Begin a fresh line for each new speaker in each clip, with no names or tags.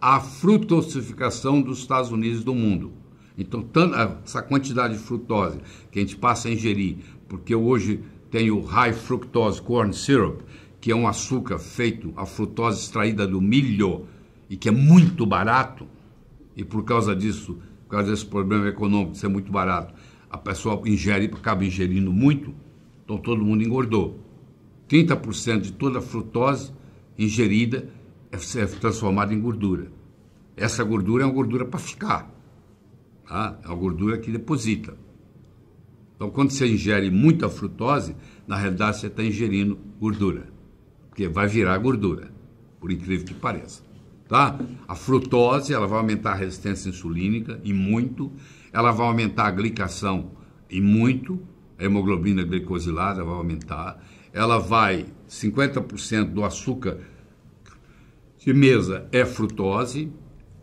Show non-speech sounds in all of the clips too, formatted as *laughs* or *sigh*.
a frutosificação dos Estados Unidos do mundo. Então, essa quantidade de frutose que a gente passa a ingerir, porque eu hoje tenho high fructose corn syrup, que é um açúcar feito, a frutose extraída do milho, e que é muito barato, e por causa disso, por causa desse problema econômico de ser muito barato, a pessoa ingere, acaba ingerindo muito, então todo mundo engordou. 30% de toda a frutose ingerida é, é transformada em gordura. Essa gordura é uma gordura para ficar, tá? é uma gordura que deposita. Então, quando você ingere muita frutose, na realidade você está ingerindo gordura, porque vai virar gordura, por incrível que pareça. Tá? A frutose ela vai aumentar a resistência insulínica e muito, ela vai aumentar a glicação e muito, a hemoglobina glicosilada vai aumentar, ela vai 50% do açúcar Firmeza é frutose,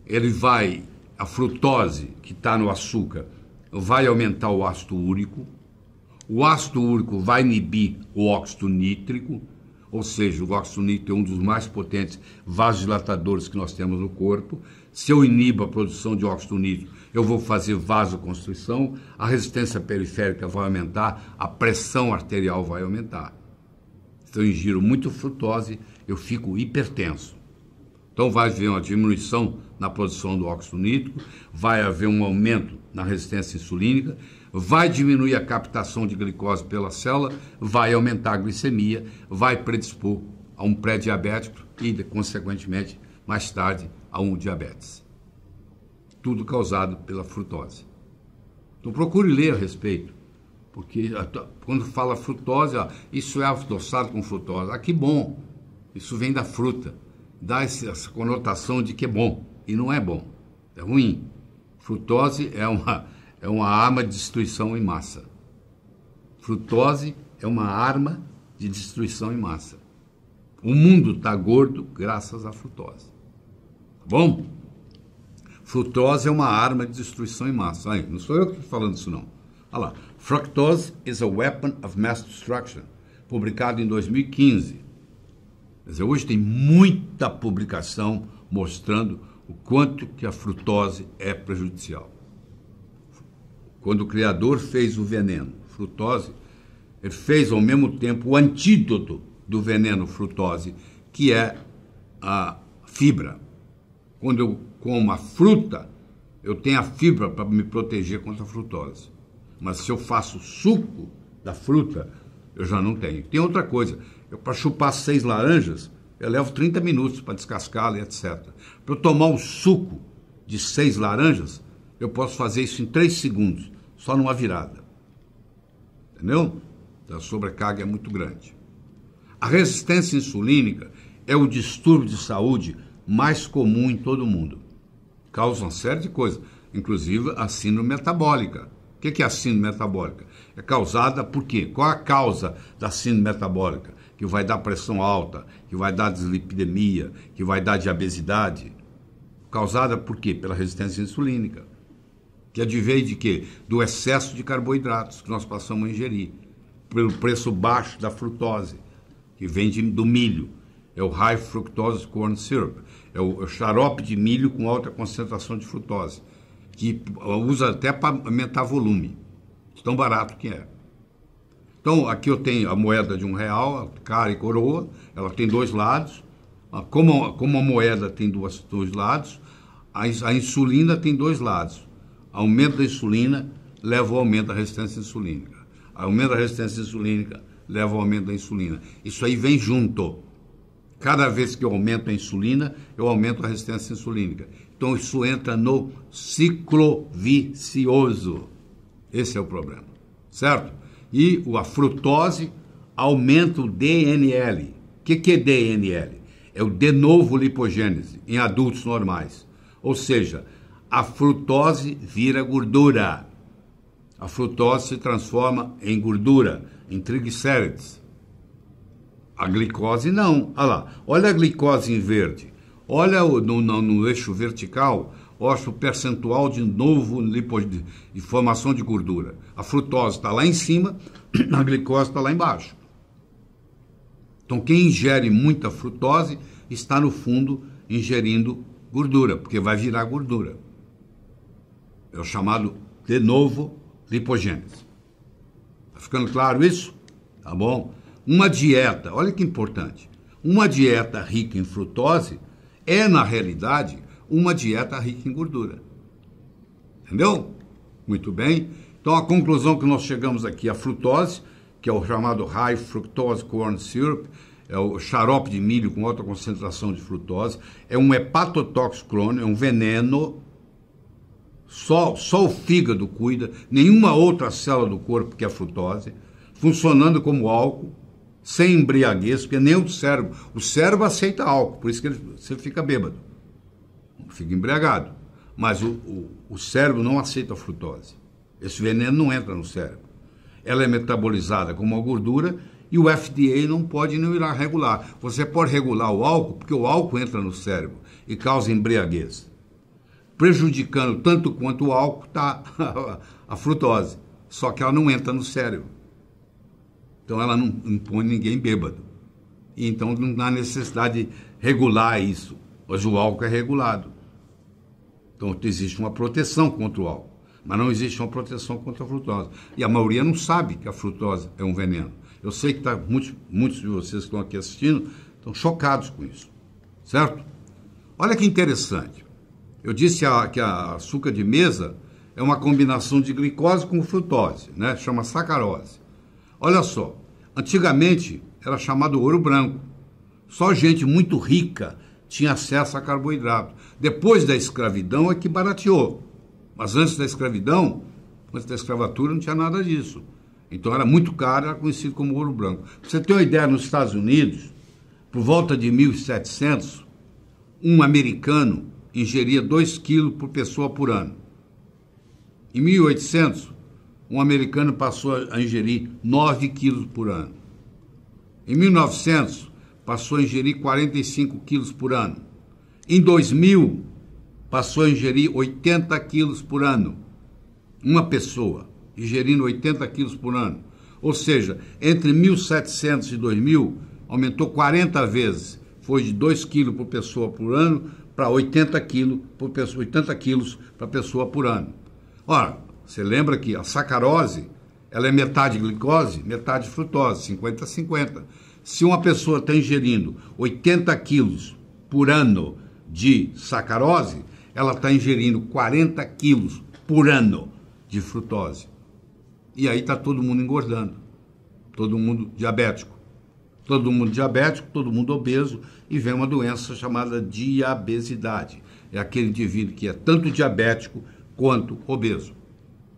ele vai, a frutose que está no açúcar, vai aumentar o ácido úrico, o ácido úrico vai inibir o óxido nítrico, ou seja, o óxido nítrico é um dos mais potentes vasodilatadores que nós temos no corpo. Se eu inibo a produção de óxido nítrico, eu vou fazer vasoconstrição, a resistência periférica vai aumentar, a pressão arterial vai aumentar. Se então, eu ingiro muito frutose, eu fico hipertenso. Então vai haver uma diminuição na produção do óxido nítrico, vai haver um aumento na resistência insulínica, vai diminuir a captação de glicose pela célula, vai aumentar a glicemia, vai predispor a um pré-diabético e, consequentemente, mais tarde, a um diabetes. Tudo causado pela frutose. Então procure ler a respeito, porque quando fala frutose, ó, isso é adoçado com frutose. Ah, que bom! Isso vem da fruta dá essa conotação de que é bom, e não é bom, é ruim. Frutose é uma, é uma arma de destruição em massa. Frutose é uma arma de destruição em massa. O mundo está gordo graças à frutose. Tá bom? Frutose é uma arma de destruição em massa. Aí, não sou eu que estou falando isso, não. Olha lá. Fructose is a Weapon of Mass Destruction, publicado em 2015 hoje tem muita publicação mostrando o quanto que a frutose é prejudicial. Quando o Criador fez o veneno, frutose, ele fez ao mesmo tempo o antídoto do veneno frutose, que é a fibra. Quando eu como a fruta, eu tenho a fibra para me proteger contra a frutose. Mas se eu faço suco da fruta, eu já não tenho. Tem outra coisa. Para chupar seis laranjas, eu levo 30 minutos para descascá-la e etc. Para eu tomar o suco de seis laranjas, eu posso fazer isso em três segundos, só numa virada. Entendeu? Então, a sobrecarga é muito grande. A resistência insulínica é o distúrbio de saúde mais comum em todo mundo. Causa uma série de coisas, inclusive a síndrome metabólica o que é a síndrome metabólica? É causada por quê? Qual a causa da síndrome metabólica? Que vai dar pressão alta, que vai dar dislipidemia, que vai dar diabesidade. Causada por quê? Pela resistência insulínica. Que advém é de quê? Do excesso de carboidratos que nós passamos a ingerir. Pelo preço baixo da frutose, que vem de, do milho. É o high fructose corn syrup. É o, é o xarope de milho com alta concentração de frutose que usa até para aumentar volume. Tão barato que é. Então, aqui eu tenho a moeda de um real, cara e coroa, ela tem dois lados. Ah, como, como a moeda tem duas, dois lados, a, a insulina tem dois lados. Aumento da insulina leva ao aumento da resistência insulínica. Aumento da resistência insulínica leva ao aumento da insulina. Isso aí vem junto. Cada vez que eu aumento a insulina, eu aumento a resistência insulínica. Então isso entra no ciclo vicioso. Esse é o problema, certo? E a frutose aumenta o DNL. O que, que é DNL? É o de novo lipogênese em adultos normais. Ou seja, a frutose vira gordura. A frutose se transforma em gordura, em triglicérides. A glicose não. Olha lá, olha a glicose em verde. Olha no, no, no, eixo vertical, olha o percentual de novo lipode, de formação de gordura. A frutose está lá em cima, *clears throat* a glicose está lá embaixo. Então, quem ingere muita frutose está, no fundo, ingerindo gordura, porque vai virar gordura. É o chamado, de novo, lipogênese. Está ficando claro isso? Tá bom? Uma dieta, olha que importante, uma dieta rica em frutose é, na realidade, uma dieta rica em gordura. Entendeu? Muito bem. Então, a conclusão que nós chegamos aqui, a frutose, que é o chamado high fructose corn syrup, é o xarope de milho com alta concentração de frutose, é um hepatotóxico crônico, é um veneno. Só, só o fígado cuida, nenhuma outra célula do corpo que a é frutose, funcionando como álcool, sem embriaguez, porque nem o cérebro. O cérebro aceita álcool, por isso que ele, você fica bêbado, fica embriagado. Mas o, o, o cérebro não aceita a frutose. Esse veneno não entra no cérebro. Ela é metabolizada como uma gordura e o FDA não pode não irá regular. Você pode regular o álcool, porque o álcool entra no cérebro e causa embriaguez, prejudicando tanto quanto o álcool está *laughs* a frutose. Só que ela não entra no cérebro. Então ela não, põe ninguém bêbado. E então não há necessidade de regular isso, mas o álcool é regulado. Então existe uma proteção contra o álcool, mas não existe uma proteção contra a frutose. E a maioria não sabe que a frutose é um veneno. Eu sei que tá, muitos, muitos de vocês que estão aqui assistindo estão chocados com isso, certo? Olha que interessante. Eu disse a, que a açúcar de mesa é uma combinação de glicose com frutose, né? chama sacarose. Olha só, antigamente era chamado ouro branco. Só gente muito rica tinha acesso a carboidrato. Depois da escravidão é que barateou. Mas antes da escravidão, antes da escravatura, não tinha nada disso. Então era muito caro, era conhecido como ouro branco. Pra você ter uma ideia, nos Estados Unidos, por volta de 1700, um americano ingeria 2 quilos por pessoa por ano. Em 1800, um americano passou a ingerir 9 quilos por ano. Em 1900, passou a ingerir 45 quilos por ano. Em 2000, passou a ingerir 80 quilos por ano. Uma pessoa ingerindo 80 quilos por ano. Ou seja, entre 1700 e 2000, aumentou 40 vezes. Foi de 2 quilos por pessoa por ano para 80 quilos por pessoa, 80 quilos para pessoa por ano. Ora, você lembra que a sacarose, ela é metade glicose, metade frutose, 50 a 50. Se uma pessoa está ingerindo 80 quilos por ano de sacarose, ela está ingerindo 40 quilos por ano de frutose. E aí está todo mundo engordando, todo mundo diabético. Todo mundo diabético, todo mundo obeso, e vem uma doença chamada diabesidade. É aquele indivíduo que é tanto diabético quanto obeso.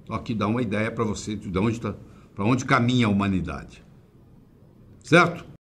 Então aqui dá uma ideia para você de onde tá, para onde caminha a humanidade. Certo?